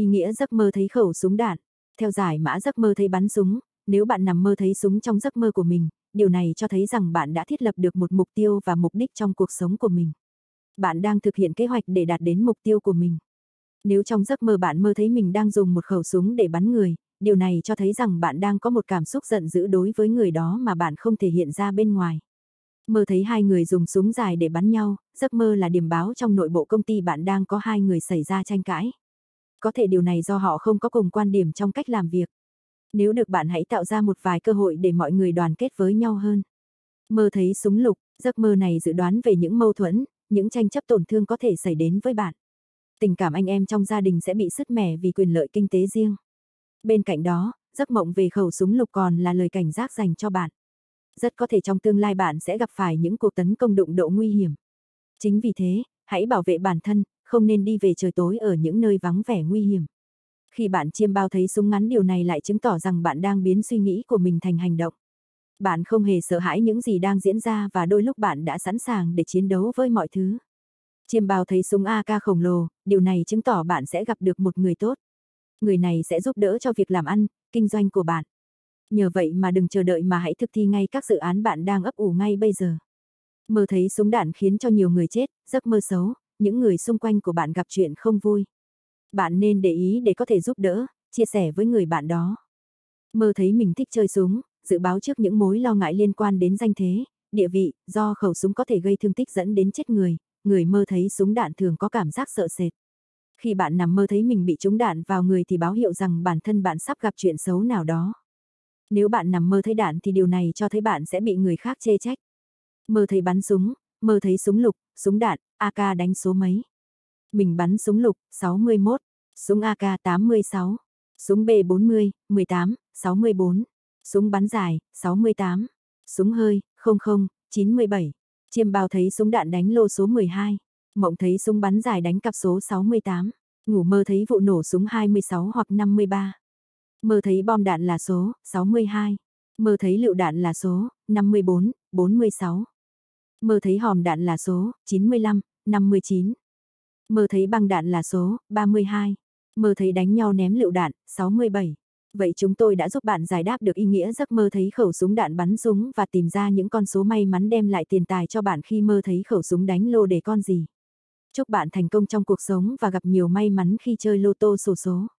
Ý nghĩa giấc mơ thấy khẩu súng đạn. Theo giải mã giấc mơ thấy bắn súng, nếu bạn nằm mơ thấy súng trong giấc mơ của mình, điều này cho thấy rằng bạn đã thiết lập được một mục tiêu và mục đích trong cuộc sống của mình. Bạn đang thực hiện kế hoạch để đạt đến mục tiêu của mình. Nếu trong giấc mơ bạn mơ thấy mình đang dùng một khẩu súng để bắn người, điều này cho thấy rằng bạn đang có một cảm xúc giận dữ đối với người đó mà bạn không thể hiện ra bên ngoài. Mơ thấy hai người dùng súng dài để bắn nhau, giấc mơ là điểm báo trong nội bộ công ty bạn đang có hai người xảy ra tranh cãi có thể điều này do họ không có cùng quan điểm trong cách làm việc. Nếu được bạn hãy tạo ra một vài cơ hội để mọi người đoàn kết với nhau hơn. Mơ thấy súng lục, giấc mơ này dự đoán về những mâu thuẫn, những tranh chấp tổn thương có thể xảy đến với bạn. Tình cảm anh em trong gia đình sẽ bị sứt mẻ vì quyền lợi kinh tế riêng. Bên cạnh đó, giấc mộng về khẩu súng lục còn là lời cảnh giác dành cho bạn. Rất có thể trong tương lai bạn sẽ gặp phải những cuộc tấn công đụng độ nguy hiểm. Chính vì thế, hãy bảo vệ bản thân, không nên đi về trời tối ở những nơi vắng vẻ nguy hiểm. Khi bạn chiêm bao thấy súng ngắn điều này lại chứng tỏ rằng bạn đang biến suy nghĩ của mình thành hành động. Bạn không hề sợ hãi những gì đang diễn ra và đôi lúc bạn đã sẵn sàng để chiến đấu với mọi thứ. Chiêm bao thấy súng AK khổng lồ, điều này chứng tỏ bạn sẽ gặp được một người tốt. Người này sẽ giúp đỡ cho việc làm ăn, kinh doanh của bạn. Nhờ vậy mà đừng chờ đợi mà hãy thực thi ngay các dự án bạn đang ấp ủ ngay bây giờ. Mơ thấy súng đạn khiến cho nhiều người chết, giấc mơ xấu, những người xung quanh của bạn gặp chuyện không vui. Bạn nên để ý để có thể giúp đỡ, chia sẻ với người bạn đó. Mơ thấy mình thích chơi súng, dự báo trước những mối lo ngại liên quan đến danh thế, địa vị, do khẩu súng có thể gây thương tích dẫn đến chết người, người mơ thấy súng đạn thường có cảm giác sợ sệt. Khi bạn nằm mơ thấy mình bị trúng đạn vào người thì báo hiệu rằng bản thân bạn sắp gặp chuyện xấu nào đó. Nếu bạn nằm mơ thấy đạn thì điều này cho thấy bạn sẽ bị người khác chê trách. Mơ thấy bắn súng, mơ thấy súng lục, súng đạn, AK đánh số mấy. Mình bắn súng lục, 61, súng AK 86, súng B40, 18, 64, súng bắn dài, 68, súng hơi, 00, 97. Chiêm bao thấy súng đạn đánh lô số 12, mộng thấy súng bắn dài đánh cặp số 68, ngủ mơ thấy vụ nổ súng 26 hoặc 53. Mơ thấy bom đạn là số 62, mơ thấy lựu đạn là số 54, 46. Mơ thấy hòm đạn là số 95, 59. Mơ thấy băng đạn là số 32. Mơ thấy đánh nhau ném lựu đạn 67. Vậy chúng tôi đã giúp bạn giải đáp được ý nghĩa giấc mơ thấy khẩu súng đạn bắn súng và tìm ra những con số may mắn đem lại tiền tài cho bạn khi mơ thấy khẩu súng đánh lô để con gì. Chúc bạn thành công trong cuộc sống và gặp nhiều may mắn khi chơi lô tô sổ số. số.